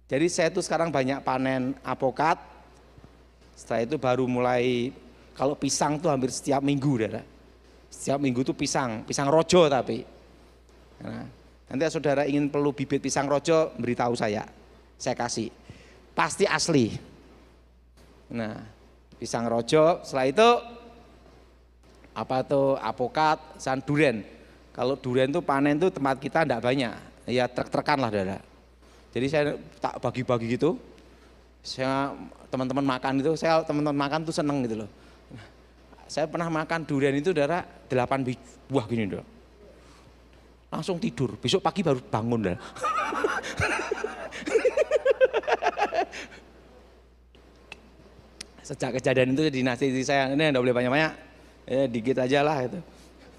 Jadi saya itu sekarang banyak panen apokat. Setelah itu baru mulai kalau pisang tuh hampir setiap minggu, Saudara. Setiap minggu tuh pisang, pisang rojo tapi. Nah, nanti saudara ingin perlu bibit pisang rojo, beritahu saya. Saya kasih. Pasti asli. Nah, pisang rojo, setelah itu apa tuh apokat, san duren. Kalau duren tuh panen tuh tempat kita tidak banyak, ya trek lah dada. Jadi saya tak bagi-bagi gitu, saya teman-teman makan itu, saya teman-teman makan tuh seneng gitu loh. Saya pernah makan durian itu darah delapan buah gini dong. Langsung tidur, besok pagi baru bangun dah. <laughs> sejak kejadian itu jadi istri saya ini enggak boleh banyak-banyak ya eh, dikit aja lah itu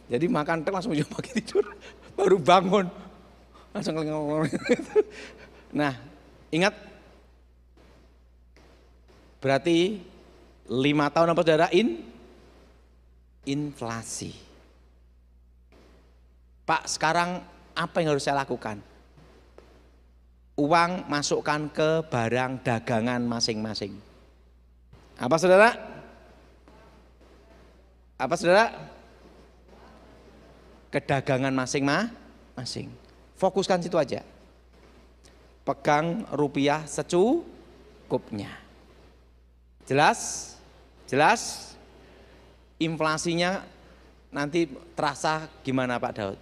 jadi makan teh langsung jam pagi tidur <laughs> baru bangun langsung ngomong <laughs> nah ingat berarti lima tahun apa saudara in inflasi Pak sekarang apa yang harus saya lakukan uang masukkan ke barang dagangan masing-masing apa saudara? Apa saudara? Kedagangan masing-masing. Fokuskan situ aja. Pegang rupiah secukupnya. Jelas? Jelas? Inflasinya nanti terasa gimana Pak Daud?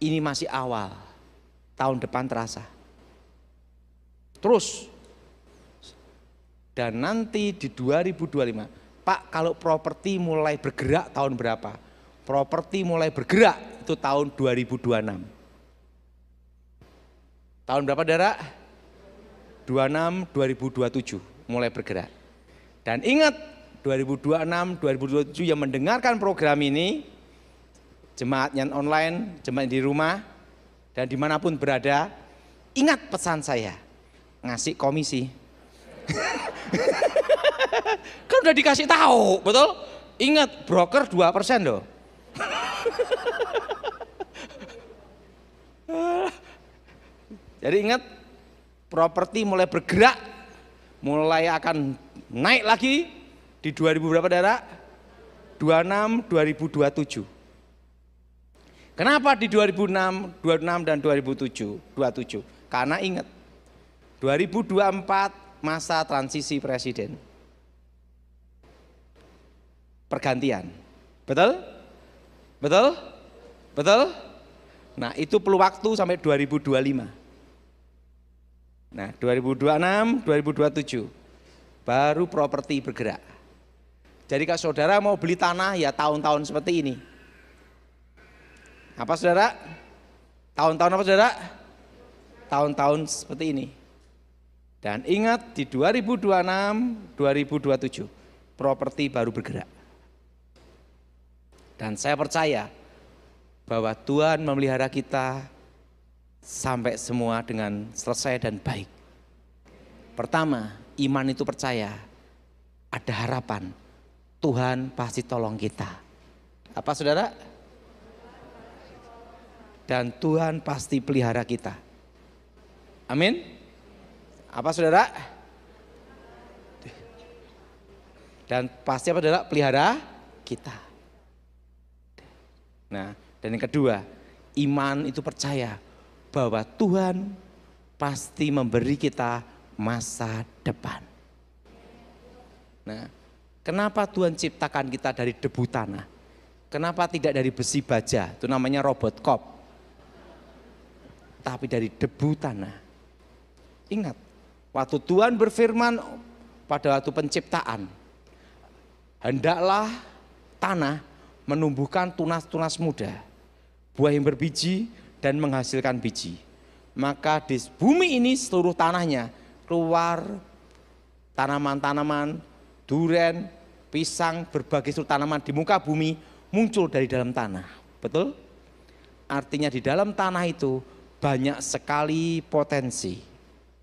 Ini masih awal. Tahun depan terasa. Terus dan nanti di 2025, Pak kalau properti mulai bergerak tahun berapa? Properti mulai bergerak itu tahun 2026. Tahun berapa darah? 26 2027 mulai bergerak. Dan ingat 2026 2027 yang mendengarkan program ini jemaatnya online, jemaat di rumah, dan dimanapun berada, ingat pesan saya, ngasih komisi kan udah dikasih tahu, betul? Ingat broker 2% persen loh. Jadi ingat properti mulai bergerak, mulai akan naik lagi di 2000 berapa daerah? 26 2027. Kenapa di 2006, 26 dan 2007, 27? Karena ingat 2024 masa transisi presiden. Pergantian. Betul? Betul? Betul? Nah, itu perlu waktu sampai 2025. Nah, 2026, 2027 baru properti bergerak. Jadi kalau saudara mau beli tanah ya tahun-tahun seperti ini. Apa saudara? Tahun-tahun apa saudara? Tahun-tahun seperti ini. Dan ingat di 2026, 2027 properti baru bergerak. Dan saya percaya bahwa Tuhan memelihara kita sampai semua dengan selesai dan baik. Pertama, iman itu percaya ada harapan. Tuhan pasti tolong kita. Apa saudara? Dan Tuhan pasti pelihara kita. Amin. Apa saudara? Dan pasti apa saudara? Pelihara kita. Nah, dan yang kedua, iman itu percaya bahwa Tuhan pasti memberi kita masa depan. Nah, kenapa Tuhan ciptakan kita dari debu tanah? Kenapa tidak dari besi baja? Itu namanya robot kop. Tapi dari debu tanah. Ingat, Waktu Tuhan berfirman pada waktu penciptaan, hendaklah tanah menumbuhkan tunas-tunas muda, buah yang berbiji dan menghasilkan biji. Maka di bumi ini seluruh tanahnya keluar tanaman-tanaman, duren, pisang, berbagai seluruh tanaman di muka bumi muncul dari dalam tanah. Betul? Artinya di dalam tanah itu banyak sekali potensi.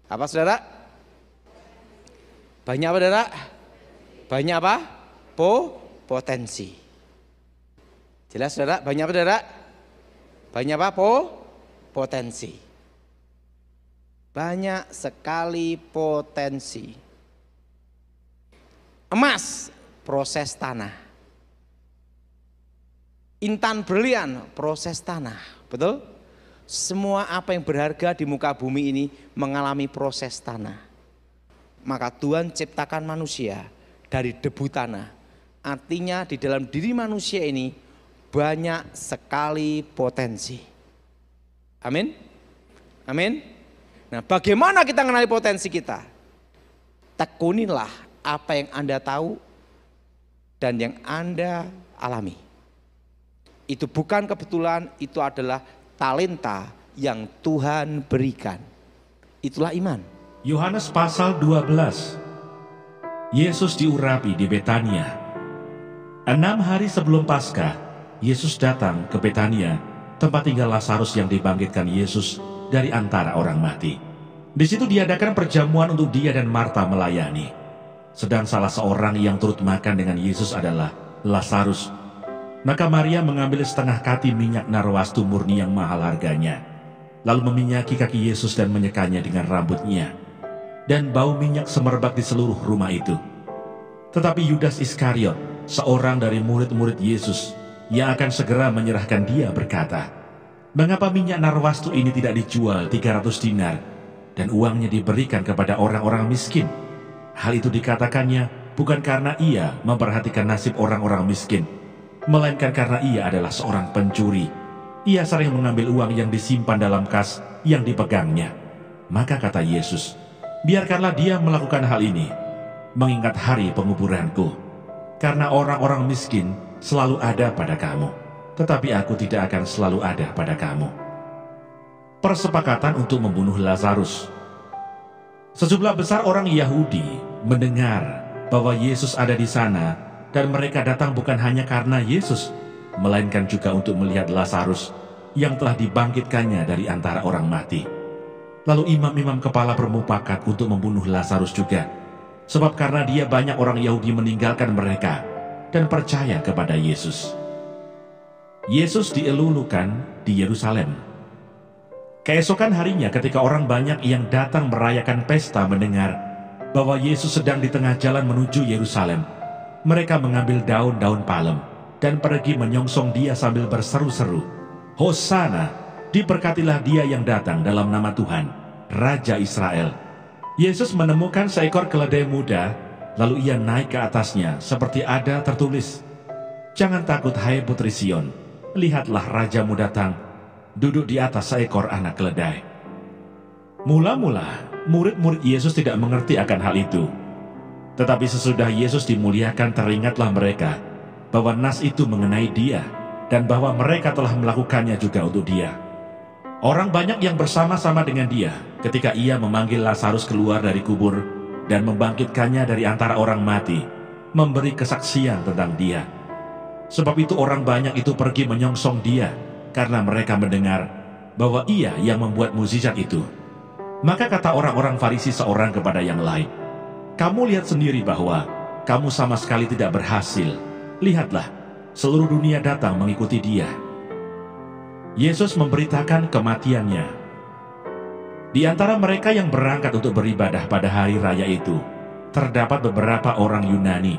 Apa saudara? Banyak apa darah? Banyak apa? Po potensi. Jelas saudara Banyak apa darah? Banyak apa? Po potensi. Banyak sekali potensi. Emas proses tanah. Intan berlian proses tanah, betul? Semua apa yang berharga di muka bumi ini mengalami proses tanah. Maka Tuhan ciptakan manusia dari debu tanah. Artinya di dalam diri manusia ini banyak sekali potensi. Amin. Amin. Nah, bagaimana kita mengenali potensi kita? Tekunilah apa yang Anda tahu dan yang Anda alami. Itu bukan kebetulan, itu adalah talenta yang Tuhan berikan. Itulah iman. Yohanes pasal 12 Yesus diurapi di Betania Enam hari sebelum Paskah, Yesus datang ke Betania, tempat tinggal Lazarus yang dibangkitkan Yesus dari antara orang mati. Di situ diadakan perjamuan untuk dia dan Marta melayani. Sedang salah seorang yang turut makan dengan Yesus adalah Lazarus. Maka Maria mengambil setengah kati minyak narwastu murni yang mahal harganya, lalu meminyaki kaki Yesus dan menyekanya dengan rambutnya dan bau minyak semerbak di seluruh rumah itu. Tetapi Yudas Iskariot, seorang dari murid-murid Yesus, yang akan segera menyerahkan dia berkata, Mengapa minyak narwastu ini tidak dijual 300 dinar dan uangnya diberikan kepada orang-orang miskin? Hal itu dikatakannya bukan karena ia memperhatikan nasib orang-orang miskin, melainkan karena ia adalah seorang pencuri. Ia sering mengambil uang yang disimpan dalam kas yang dipegangnya. Maka kata Yesus, biarkanlah dia melakukan hal ini, mengingat hari penguburanku. Karena orang-orang miskin selalu ada pada kamu, tetapi aku tidak akan selalu ada pada kamu. Persepakatan untuk membunuh Lazarus Sejumlah besar orang Yahudi mendengar bahwa Yesus ada di sana dan mereka datang bukan hanya karena Yesus, melainkan juga untuk melihat Lazarus yang telah dibangkitkannya dari antara orang mati. Lalu imam-imam kepala bermupakat untuk membunuh Lazarus juga, sebab karena dia banyak orang Yahudi meninggalkan mereka dan percaya kepada Yesus. Yesus dielulukan di Yerusalem. Keesokan harinya ketika orang banyak yang datang merayakan pesta mendengar bahwa Yesus sedang di tengah jalan menuju Yerusalem, mereka mengambil daun-daun palem dan pergi menyongsong dia sambil berseru-seru, Hosana! diberkatilah dia yang datang dalam nama Tuhan, Raja Israel. Yesus menemukan seekor keledai muda, lalu ia naik ke atasnya seperti ada tertulis. Jangan takut hai putri Sion, lihatlah rajamu datang, duduk di atas seekor anak keledai. Mula-mula, murid-murid Yesus tidak mengerti akan hal itu. Tetapi sesudah Yesus dimuliakan teringatlah mereka bahwa nas itu mengenai dia dan bahwa mereka telah melakukannya juga untuk dia. Orang banyak yang bersama-sama dengan dia ketika ia memanggil Lazarus keluar dari kubur dan membangkitkannya dari antara orang mati, memberi kesaksian tentang dia. Sebab itu orang banyak itu pergi menyongsong dia karena mereka mendengar bahwa ia yang membuat mukjizat itu. Maka kata orang-orang Farisi seorang kepada yang lain, "Kamu lihat sendiri bahwa kamu sama sekali tidak berhasil. Lihatlah, seluruh dunia datang mengikuti dia." Yesus memberitakan kematiannya. Di antara mereka yang berangkat untuk beribadah pada hari raya itu, terdapat beberapa orang Yunani.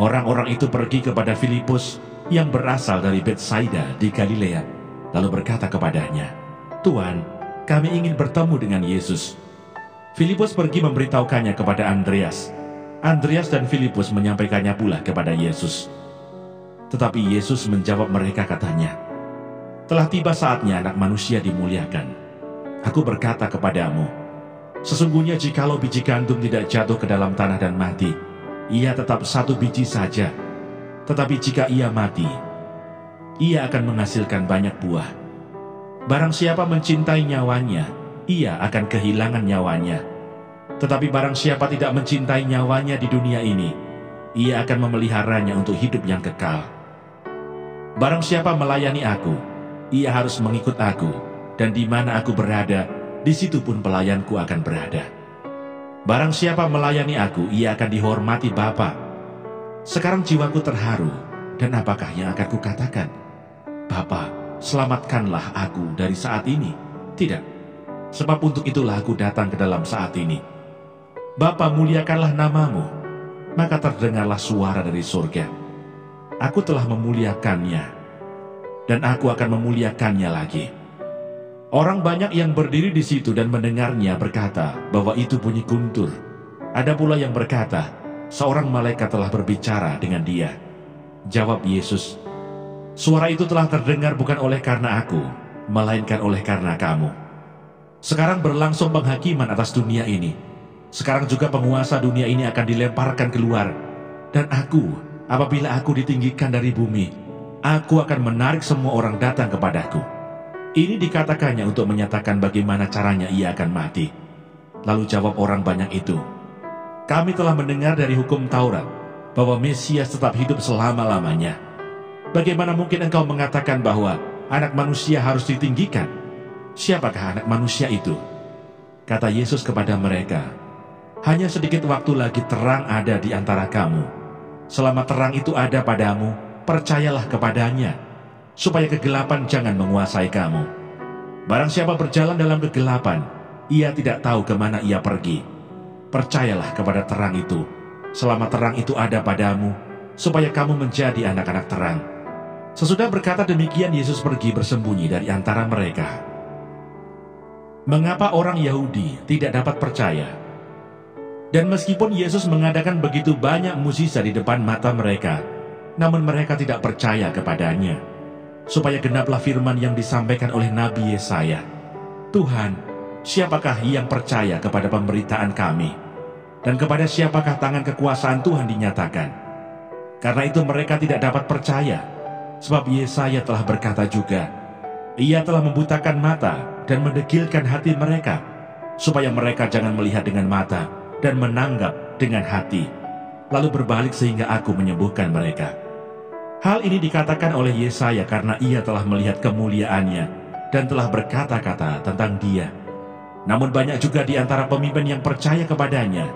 Orang-orang itu pergi kepada Filipus yang berasal dari Betsaida di Galilea, lalu berkata kepadanya, Tuhan, kami ingin bertemu dengan Yesus. Filipus pergi memberitahukannya kepada Andreas. Andreas dan Filipus menyampaikannya pula kepada Yesus. Tetapi Yesus menjawab mereka katanya, telah tiba saatnya anak manusia dimuliakan. Aku berkata kepadamu, sesungguhnya jikalau biji gandum tidak jatuh ke dalam tanah dan mati, ia tetap satu biji saja. Tetapi jika ia mati, ia akan menghasilkan banyak buah. Barang siapa mencintai nyawanya, ia akan kehilangan nyawanya. Tetapi barang siapa tidak mencintai nyawanya di dunia ini, ia akan memeliharanya untuk hidup yang kekal. Barang siapa melayani aku, ia harus mengikut aku, dan di mana aku berada, di situ pun pelayanku akan berada. Barang siapa melayani aku, ia akan dihormati Bapa. Sekarang jiwaku terharu, dan apakah yang akan kukatakan? Bapa, selamatkanlah aku dari saat ini. Tidak, sebab untuk itulah aku datang ke dalam saat ini. Bapa, muliakanlah namamu, maka terdengarlah suara dari surga. Aku telah memuliakannya dan aku akan memuliakannya lagi. Orang banyak yang berdiri di situ dan mendengarnya berkata bahwa itu bunyi guntur. Ada pula yang berkata, seorang malaikat telah berbicara dengan dia. Jawab Yesus, suara itu telah terdengar bukan oleh karena aku, melainkan oleh karena kamu. Sekarang berlangsung penghakiman atas dunia ini. Sekarang juga penguasa dunia ini akan dilemparkan keluar. Dan aku, apabila aku ditinggikan dari bumi, aku akan menarik semua orang datang kepadaku. Ini dikatakannya untuk menyatakan bagaimana caranya ia akan mati. Lalu jawab orang banyak itu, Kami telah mendengar dari hukum Taurat, bahwa Mesias tetap hidup selama-lamanya. Bagaimana mungkin engkau mengatakan bahwa anak manusia harus ditinggikan? Siapakah anak manusia itu? Kata Yesus kepada mereka, Hanya sedikit waktu lagi terang ada di antara kamu. Selama terang itu ada padamu, percayalah kepadanya, supaya kegelapan jangan menguasai kamu. Barang siapa berjalan dalam kegelapan, ia tidak tahu kemana ia pergi. Percayalah kepada terang itu, selama terang itu ada padamu, supaya kamu menjadi anak-anak terang. Sesudah berkata demikian, Yesus pergi bersembunyi dari antara mereka. Mengapa orang Yahudi tidak dapat percaya? Dan meskipun Yesus mengadakan begitu banyak mujizat di depan mata mereka, namun mereka tidak percaya kepadanya. Supaya genaplah firman yang disampaikan oleh Nabi Yesaya. Tuhan, siapakah yang percaya kepada pemberitaan kami? Dan kepada siapakah tangan kekuasaan Tuhan dinyatakan? Karena itu mereka tidak dapat percaya, sebab Yesaya telah berkata juga, Ia telah membutakan mata dan mendegilkan hati mereka, supaya mereka jangan melihat dengan mata dan menanggap dengan hati, lalu berbalik sehingga aku menyembuhkan mereka.' Hal ini dikatakan oleh Yesaya karena ia telah melihat kemuliaannya dan telah berkata-kata tentang dia. Namun banyak juga di antara pemimpin yang percaya kepadanya.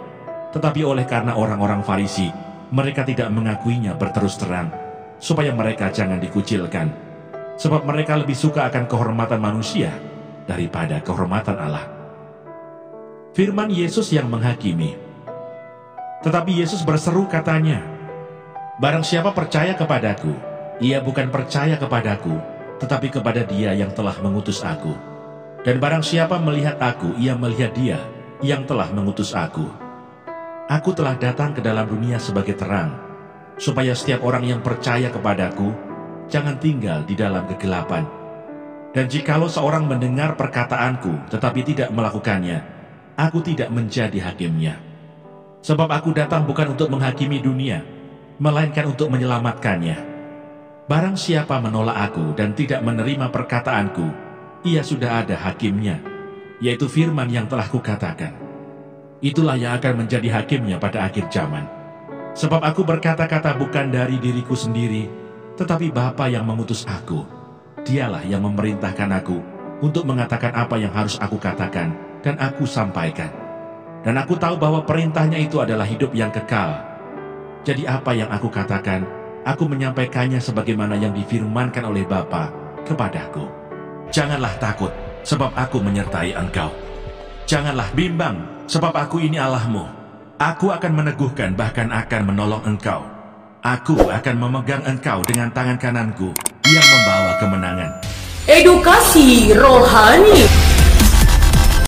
Tetapi oleh karena orang-orang Farisi, mereka tidak mengakuinya berterus terang, supaya mereka jangan dikucilkan. Sebab mereka lebih suka akan kehormatan manusia daripada kehormatan Allah. Firman Yesus yang menghakimi. Tetapi Yesus berseru katanya, Barang siapa percaya kepadaku, ia bukan percaya kepadaku, tetapi kepada dia yang telah mengutus aku. Dan barang siapa melihat aku, ia melihat dia yang telah mengutus aku. Aku telah datang ke dalam dunia sebagai terang, supaya setiap orang yang percaya kepadaku, jangan tinggal di dalam kegelapan. Dan jikalau seorang mendengar perkataanku, tetapi tidak melakukannya, aku tidak menjadi hakimnya. Sebab aku datang bukan untuk menghakimi dunia, melainkan untuk menyelamatkannya. Barang siapa menolak aku dan tidak menerima perkataanku, ia sudah ada hakimnya, yaitu firman yang telah kukatakan. Itulah yang akan menjadi hakimnya pada akhir zaman. Sebab aku berkata-kata bukan dari diriku sendiri, tetapi Bapa yang mengutus aku. Dialah yang memerintahkan aku untuk mengatakan apa yang harus aku katakan dan aku sampaikan. Dan aku tahu bahwa perintahnya itu adalah hidup yang kekal, jadi apa yang aku katakan, aku menyampaikannya sebagaimana yang difirmankan oleh Bapa kepadaku. Janganlah takut, sebab aku menyertai engkau. Janganlah bimbang, sebab aku ini Allahmu. Aku akan meneguhkan bahkan akan menolong engkau. Aku akan memegang engkau dengan tangan kananku yang membawa kemenangan. Edukasi rohani.